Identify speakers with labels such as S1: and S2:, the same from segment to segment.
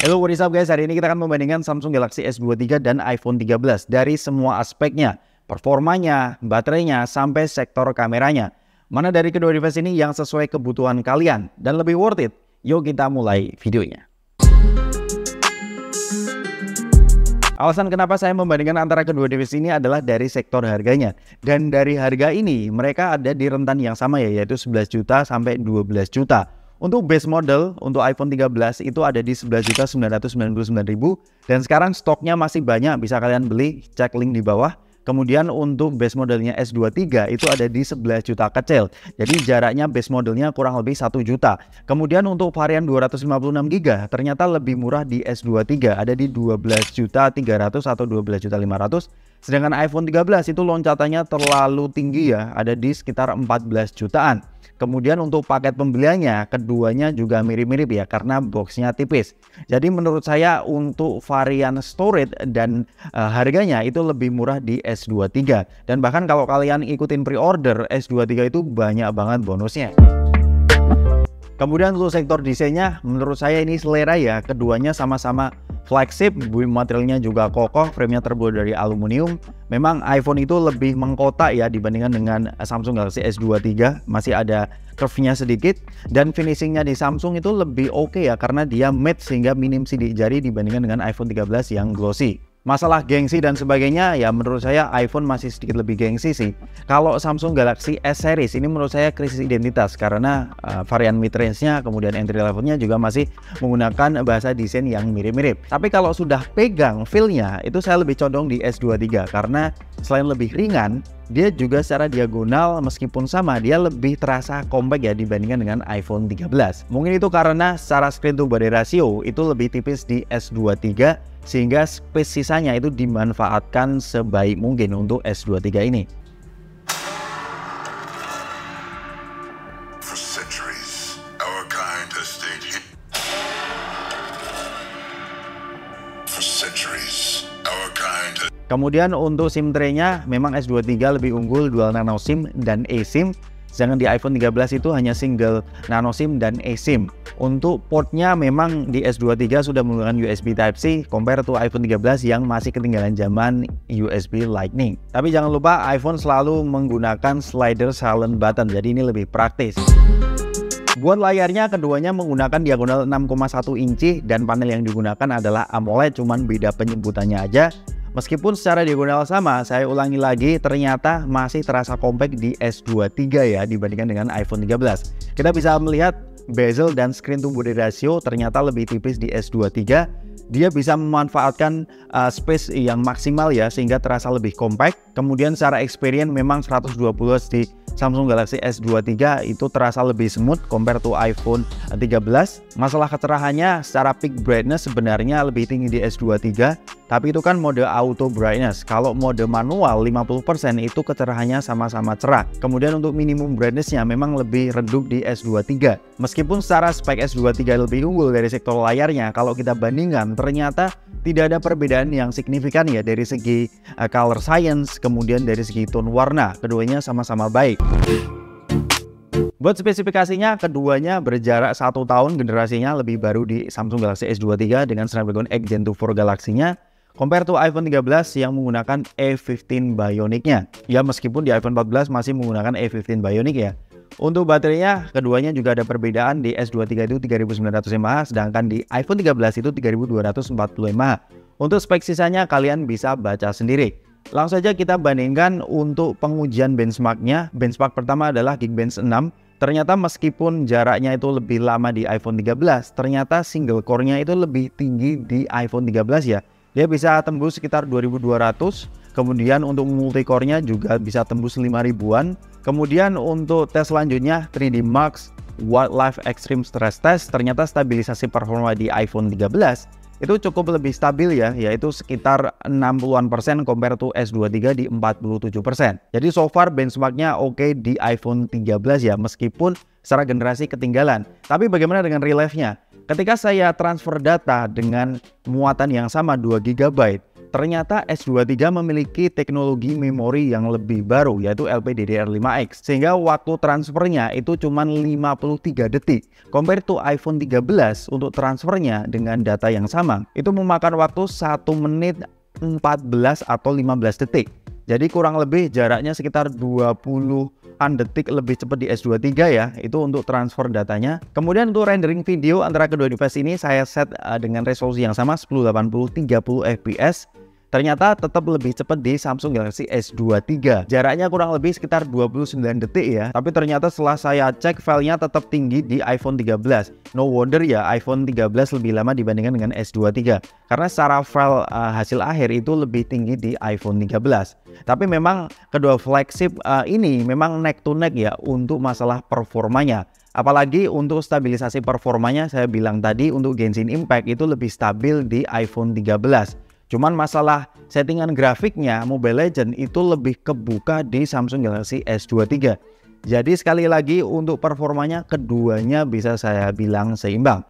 S1: Hello, what is up guys? Hari ini kita akan membandingkan Samsung Galaxy S23 dan iPhone 13 dari semua aspeknya, performanya, baterainya, sampai sektor kameranya. Mana dari kedua device ini yang sesuai kebutuhan kalian dan lebih worth it? Yuk kita mulai videonya. Alasan kenapa saya membandingkan antara kedua device ini adalah dari sektor harganya. Dan dari harga ini mereka ada di rentan yang sama ya yaitu 11 juta sampai 12 juta. Untuk base model untuk iPhone 13 itu ada di 11.999.000 dan sekarang stoknya masih banyak bisa kalian beli cek link di bawah. Kemudian untuk base modelnya S23 itu ada di 11 juta kecil. Jadi jaraknya base modelnya kurang lebih 1 juta. Kemudian untuk varian 256GB ternyata lebih murah di S23 ada di 12 juta 300 atau 12 juta 500 Sedangkan iPhone 13 itu loncatannya terlalu tinggi ya, ada di sekitar 14 jutaan. Kemudian untuk paket pembeliannya, keduanya juga mirip-mirip ya karena boxnya tipis. Jadi menurut saya untuk varian storage dan e, harganya itu lebih murah di S23. Dan bahkan kalau kalian ikutin pre-order, S23 itu banyak banget bonusnya. Kemudian untuk sektor desainnya, menurut saya ini selera ya, keduanya sama-sama flagship, materialnya juga kokoh, frame-nya terbuat dari aluminium. Memang iPhone itu lebih mengkota ya dibandingkan dengan Samsung Galaxy S23, masih ada curve-nya sedikit dan finishingnya di Samsung itu lebih oke okay ya karena dia matte sehingga minim sidik jari dibandingkan dengan iPhone 13 yang glossy masalah gengsi dan sebagainya ya menurut saya iPhone masih sedikit lebih gengsi sih kalau Samsung Galaxy S series ini menurut saya krisis identitas karena uh, varian mid range-nya kemudian entry level nya juga masih menggunakan bahasa desain yang mirip-mirip tapi kalau sudah pegang feel-nya itu saya lebih condong di S23 karena selain lebih ringan dia juga secara diagonal meskipun sama dia lebih terasa compact ya dibandingkan dengan iPhone 13. Mungkin itu karena secara screen to body ratio itu lebih tipis di S23 sehingga space sisanya itu dimanfaatkan sebaik mungkin untuk S23 ini. Kemudian untuk SIM tray-nya memang S23 lebih unggul dual nano SIM dan eSIM Sedangkan di iPhone 13 itu hanya single nano SIM dan eSIM. Untuk portnya memang di S23 sudah menggunakan USB Type-C compare to iPhone 13 yang masih ketinggalan zaman USB Lightning. Tapi jangan lupa iPhone selalu menggunakan slider silent button jadi ini lebih praktis. Buat layarnya, keduanya menggunakan diagonal 6,1 inci dan panel yang digunakan adalah AMOLED, cuman beda penyebutannya aja. Meskipun secara diagonal sama, saya ulangi lagi, ternyata masih terasa compact di S23 ya dibandingkan dengan iPhone 13. Kita bisa melihat bezel dan screen to body ratio ternyata lebih tipis di S23. Dia bisa memanfaatkan uh, space yang maksimal ya sehingga terasa lebih compact. Kemudian secara experience memang 120 Hz di Samsung Galaxy S23 itu terasa lebih smooth compare to iPhone 13. Masalah kecerahannya secara peak brightness sebenarnya lebih tinggi di S23, tapi itu kan mode auto brightness. Kalau mode manual 50% itu kecerahannya sama-sama cerah. Kemudian untuk minimum brightnessnya memang lebih redup di S23. Meskipun secara spek S23 lebih unggul dari sektor layarnya, kalau kita bandingkan ternyata tidak ada perbedaan yang signifikan ya dari segi uh, color science kemudian dari segi tone warna keduanya sama-sama baik Buat spesifikasinya, keduanya berjarak satu tahun generasinya lebih baru di Samsung Galaxy S23 dengan Snapdragon X Gen 2 4 Galaxy-nya compare to iPhone 13 yang menggunakan A15 e Bionic-nya. Ya meskipun di iPhone 14 masih menggunakan A15 e Bionic ya, untuk baterainya, keduanya juga ada perbedaan di S23 itu 3900 mAh, sedangkan di iPhone 13 itu 3240 mAh. Untuk spek sisanya kalian bisa baca sendiri. Langsung saja kita bandingkan untuk pengujian benchmarknya. Benchmark pertama adalah Geekbench 6. Ternyata meskipun jaraknya itu lebih lama di iPhone 13, ternyata single core-nya itu lebih tinggi di iPhone 13 ya. Dia bisa tembus sekitar 2200, kemudian untuk multi core-nya juga bisa tembus 5000-an, Kemudian untuk tes selanjutnya 3D Max Wildlife Extreme Stress Test ternyata stabilisasi performa di iPhone 13 itu cukup lebih stabil ya, yaitu sekitar 60-an persen compare to S23 di 47 persen. Jadi so far benchmarknya oke okay di iPhone 13 ya, meskipun secara generasi ketinggalan. Tapi bagaimana dengan relief-nya? Ketika saya transfer data dengan muatan yang sama 2 GB, Ternyata S23 memiliki teknologi memori yang lebih baru yaitu LPDDR5X sehingga waktu transfernya itu cuma 53 detik compare to iPhone 13 untuk transfernya dengan data yang sama itu memakan waktu 1 menit 14 atau 15 detik jadi kurang lebih jaraknya sekitar 20-an detik lebih cepat di S23 ya, itu untuk transfer datanya. Kemudian untuk rendering video antara kedua device ini saya set eh, dengan resolusi yang sama 1080 30 fps ternyata tetap lebih cepat di Samsung Galaxy S23 jaraknya kurang lebih sekitar 29 detik ya tapi ternyata setelah saya cek filenya tetap tinggi di iPhone 13 no wonder ya iPhone 13 lebih lama dibandingkan dengan S23 karena secara file uh, hasil akhir itu lebih tinggi di iPhone 13 tapi memang kedua flagship uh, ini memang neck to neck ya untuk masalah performanya Apalagi untuk stabilisasi performanya saya bilang tadi untuk Genshin Impact itu lebih stabil di iPhone 13 Cuman masalah settingan grafiknya Mobile Legend itu lebih kebuka di Samsung Galaxy S23. Jadi sekali lagi untuk performanya keduanya bisa saya bilang seimbang.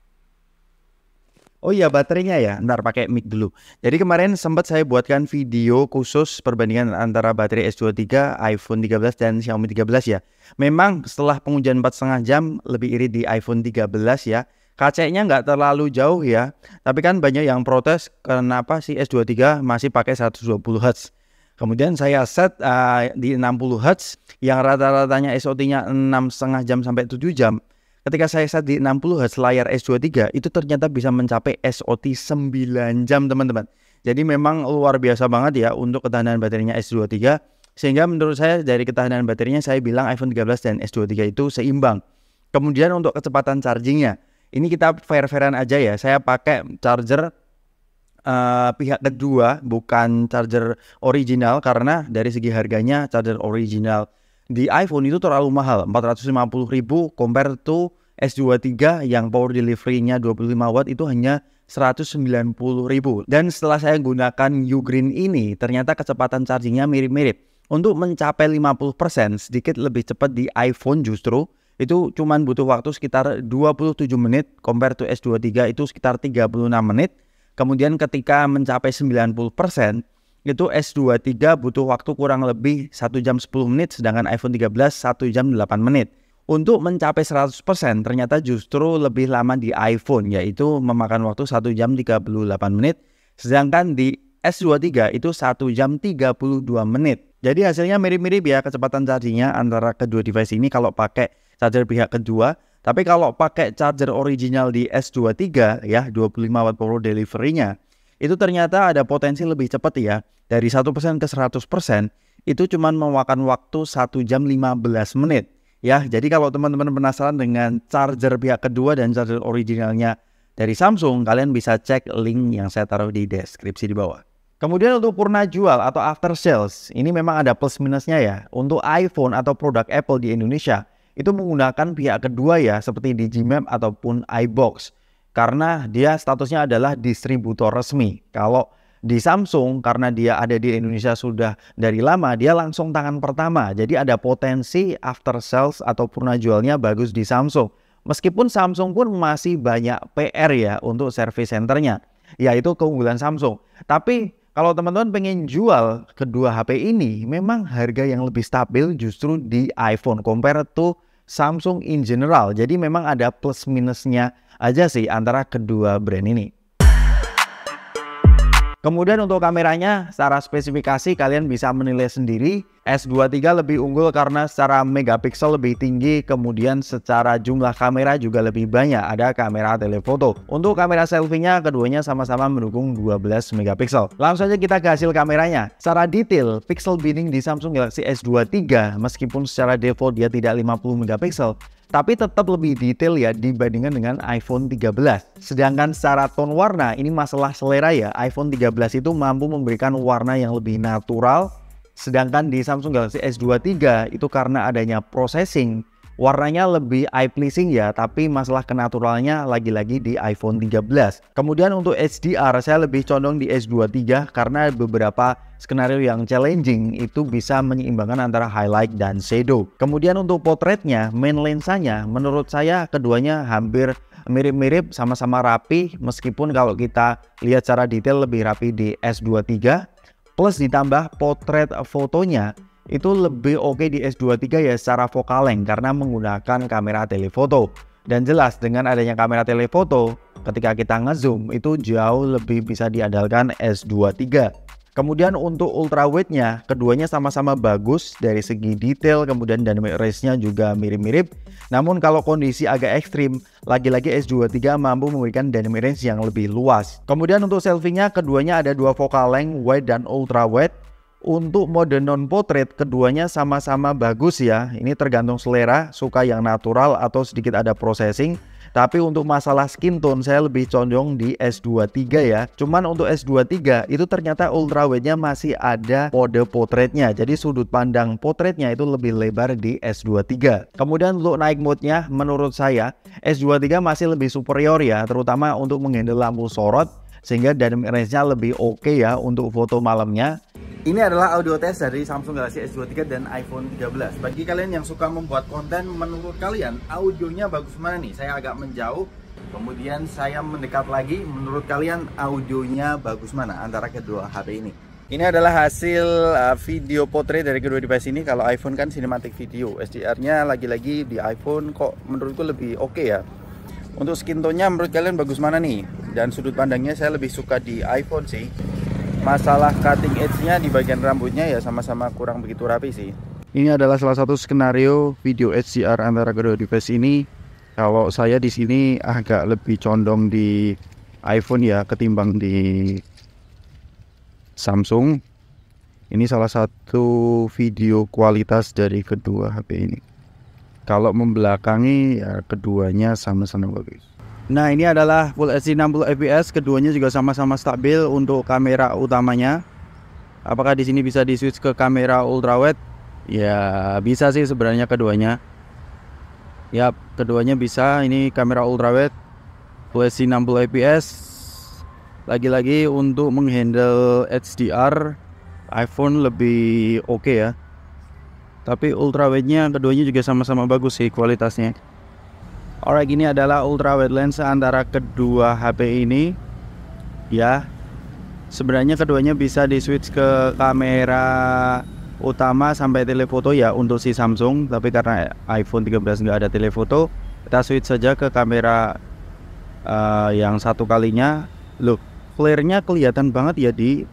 S1: Oh iya baterainya ya, ntar pakai mic dulu. Jadi kemarin sempat saya buatkan video khusus perbandingan antara baterai S23, iPhone 13 dan Xiaomi 13 ya. Memang setelah pengujian 4,5 jam lebih irit di iPhone 13 ya. KC-nya nggak terlalu jauh ya. Tapi kan banyak yang protes kenapa si S23 masih pakai 120 Hz. Kemudian saya set uh, di 60 Hz yang rata-ratanya SOT-nya 6,5 jam sampai 7 jam. Ketika saya set di 60 Hz layar S23 itu ternyata bisa mencapai SOT 9 jam teman-teman. Jadi memang luar biasa banget ya untuk ketahanan baterainya S23 sehingga menurut saya dari ketahanan baterainya saya bilang iPhone 13 dan S23 itu seimbang. Kemudian untuk kecepatan chargingnya, ini kita fair-fairan aja ya. Saya pakai charger uh, pihak kedua bukan charger original karena dari segi harganya charger original di iPhone itu terlalu mahal puluh ribu compare to S23 yang power delivery-nya 25 watt itu hanya puluh ribu dan setelah saya gunakan Ugreen ini ternyata kecepatan chargingnya mirip-mirip untuk mencapai 50% sedikit lebih cepat di iPhone justru itu cuman butuh waktu sekitar 27 menit compare to S23 itu sekitar 36 menit. Kemudian ketika mencapai 90% itu S23 butuh waktu kurang lebih 1 jam 10 menit sedangkan iPhone 13 1 jam 8 menit. Untuk mencapai 100% ternyata justru lebih lama di iPhone yaitu memakan waktu 1 jam 38 menit sedangkan di S23 itu 1 jam 32 menit. Jadi hasilnya mirip-mirip ya kecepatan chargingnya antara kedua device ini kalau pakai charger pihak kedua. Tapi kalau pakai charger original di S23 ya 25 watt power delivery-nya itu ternyata ada potensi lebih cepat ya dari 1% ke 100% itu cuma memakan waktu 1 jam 15 menit ya. Jadi kalau teman-teman penasaran dengan charger pihak kedua dan charger originalnya dari Samsung, kalian bisa cek link yang saya taruh di deskripsi di bawah. Kemudian untuk purna jual atau after sales, ini memang ada plus minusnya ya. Untuk iPhone atau produk Apple di Indonesia, itu menggunakan pihak kedua ya seperti Digimap ataupun iBox karena dia statusnya adalah distributor resmi. Kalau di Samsung karena dia ada di Indonesia sudah dari lama, dia langsung tangan pertama. Jadi ada potensi after sales atau purna jualnya bagus di Samsung. Meskipun Samsung pun masih banyak PR ya untuk service centernya, yaitu keunggulan Samsung. Tapi kalau teman-teman pengen jual kedua HP ini, memang harga yang lebih stabil justru di iPhone compare to Samsung in general. Jadi memang ada plus minusnya aja sih antara kedua brand ini. Kemudian untuk kameranya, secara spesifikasi kalian bisa menilai sendiri. S23 lebih unggul karena secara megapiksel lebih tinggi, kemudian secara jumlah kamera juga lebih banyak, ada kamera telefoto. Untuk kamera selfie-nya, keduanya sama-sama mendukung 12 megapiksel. Langsung saja kita ke hasil kameranya. Secara detail, pixel binning di Samsung Galaxy S23, meskipun secara default dia tidak 50 megapiksel, tapi tetap lebih detail ya dibandingkan dengan iPhone 13. Sedangkan secara tone warna ini masalah selera ya. iPhone 13 itu mampu memberikan warna yang lebih natural sedangkan di Samsung Galaxy S23 itu karena adanya processing Warnanya lebih eye pleasing ya, tapi masalah kenaturalnya lagi-lagi di iPhone 13. Kemudian untuk HDR, saya lebih condong di S23 karena beberapa skenario yang challenging itu bisa menyeimbangkan antara highlight dan shadow. Kemudian untuk potretnya, main lensanya, menurut saya keduanya hampir mirip-mirip sama-sama rapi meskipun kalau kita lihat secara detail lebih rapi di S23 plus ditambah potret fotonya itu lebih oke di S23 ya secara vokaleng karena menggunakan kamera telefoto. Dan jelas dengan adanya kamera telefoto, ketika kita ngezoom itu jauh lebih bisa diandalkan S23. Kemudian untuk wide nya keduanya sama-sama bagus dari segi detail, kemudian dynamic range-nya juga mirip-mirip. Namun kalau kondisi agak ekstrim, lagi-lagi S23 mampu memberikan dynamic range yang lebih luas. Kemudian untuk selfie-nya, keduanya ada dua focal length, wide dan ultra wide. Untuk mode non portrait keduanya sama-sama bagus ya. Ini tergantung selera, suka yang natural atau sedikit ada processing. Tapi untuk masalah skin tone saya lebih condong di S23 ya. Cuman untuk S23 itu ternyata ultra wide nya masih ada mode potretnya. Jadi sudut pandang potretnya itu lebih lebar di S23. Kemudian untuk naik mode-nya menurut saya S23 masih lebih superior ya. Terutama untuk menghandle lampu sorot sehingga dynamic range-nya lebih oke okay ya untuk foto malamnya. Ini adalah audio test dari Samsung Galaxy S23 dan iPhone 13. Bagi kalian yang suka membuat konten, menurut kalian audionya bagus mana nih? Saya agak menjauh, kemudian saya mendekat lagi. Menurut kalian audionya bagus mana antara kedua HP ini? Ini adalah hasil uh, video potret dari kedua device ini. Kalau iPhone kan cinematic video, SDR-nya lagi-lagi di iPhone kok menurutku lebih oke okay ya. Untuk skin tone-nya menurut kalian bagus mana nih? Dan sudut pandangnya saya lebih suka di iPhone sih. Masalah cutting edge-nya di bagian rambutnya ya sama-sama kurang begitu rapi sih. Ini adalah salah satu skenario video HDR antara kedua device ini. Kalau saya di sini agak lebih condong di iPhone ya ketimbang di Samsung. Ini salah satu video kualitas dari kedua HP ini. Kalau membelakangi ya keduanya sama-sama bagus. Nah ini adalah full HD 60 fps, keduanya juga sama-sama stabil untuk kamera utamanya. Apakah di sini bisa di switch ke kamera ultrawide? Ya bisa sih sebenarnya keduanya. Ya keduanya bisa. Ini kamera ultrawide, full HD 60 fps. Lagi-lagi untuk menghandle HDR, iPhone lebih oke okay ya tapi ultrawidenya keduanya juga sama-sama bagus sih kualitasnya alright ini adalah wide lens antara kedua HP ini ya sebenarnya keduanya bisa di switch ke kamera utama sampai telefoto ya untuk si Samsung tapi karena iPhone 13 nggak ada telefoto kita switch saja ke kamera uh, yang satu kalinya loh clearnya kelihatan banget ya di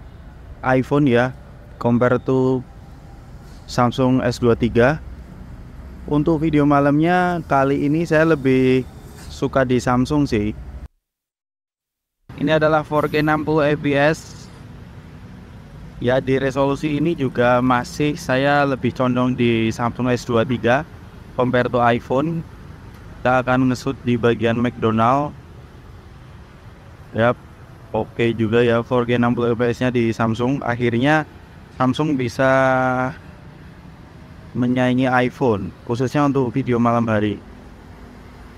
S1: iPhone ya compare to Samsung S23 untuk video malamnya kali ini saya lebih suka di Samsung sih ini adalah 4K 60 fps ya di resolusi ini juga masih saya lebih condong di Samsung S23 compare to iPhone kita akan ngesut di bagian McDonald ya oke okay juga ya 4K 60 fps nya di Samsung akhirnya Samsung bisa menyaingi iPhone khususnya untuk video malam hari.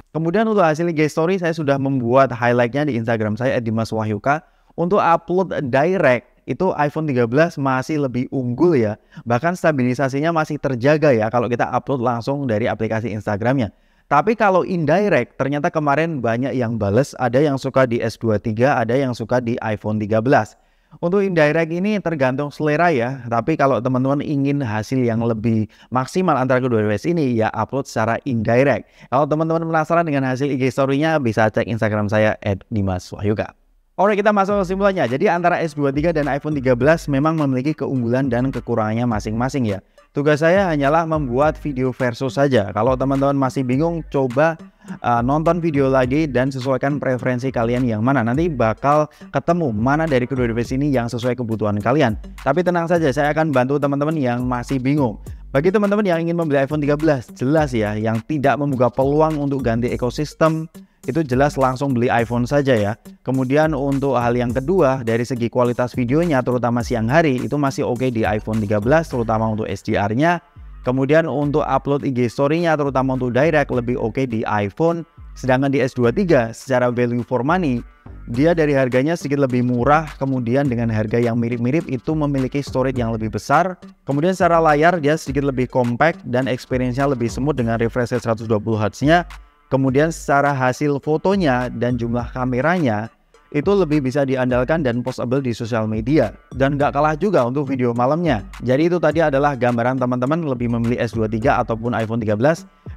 S1: Kemudian untuk hasil story saya sudah membuat highlightnya di Instagram saya @dimas wahyuka untuk upload direct itu iPhone 13 masih lebih unggul ya. Bahkan stabilisasinya masih terjaga ya kalau kita upload langsung dari aplikasi Instagramnya. Tapi kalau indirect ternyata kemarin banyak yang bales, ada yang suka di S23, ada yang suka di iPhone 13. Untuk indirect ini tergantung selera ya, tapi kalau teman-teman ingin hasil yang lebih maksimal antara kedua device ini ya upload secara indirect. Kalau teman-teman penasaran dengan hasil IG story-nya bisa cek Instagram saya @dimaswahyuka. Oke kita masuk ke simpulannya. Jadi antara S23 dan iPhone 13 memang memiliki keunggulan dan kekurangannya masing-masing ya. Tugas saya hanyalah membuat video versus saja. Kalau teman-teman masih bingung, coba uh, nonton video lagi dan sesuaikan preferensi kalian yang mana. Nanti bakal ketemu mana dari kedua device ini yang sesuai kebutuhan kalian. Tapi tenang saja, saya akan bantu teman-teman yang masih bingung. Bagi teman-teman yang ingin membeli iPhone 13, jelas ya, yang tidak membuka peluang untuk ganti ekosistem, itu jelas langsung beli iPhone saja ya. Kemudian untuk hal yang kedua dari segi kualitas videonya terutama siang hari itu masih oke okay di iPhone 13 terutama untuk HDR-nya. Kemudian untuk upload IG story-nya terutama untuk direct lebih oke okay di iPhone. Sedangkan di S23 secara value for money dia dari harganya sedikit lebih murah, kemudian dengan harga yang mirip-mirip itu memiliki storage yang lebih besar. Kemudian secara layar dia sedikit lebih compact dan experience-nya lebih smooth dengan refresh rate 120 Hz-nya. Kemudian secara hasil fotonya dan jumlah kameranya itu lebih bisa diandalkan dan postable di sosial media dan nggak kalah juga untuk video malamnya. Jadi itu tadi adalah gambaran teman-teman lebih memilih S23 ataupun iPhone 13.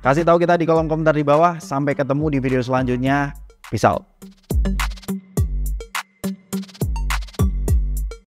S1: Kasih tahu kita di kolom komentar di bawah. Sampai ketemu di video selanjutnya. Peace out.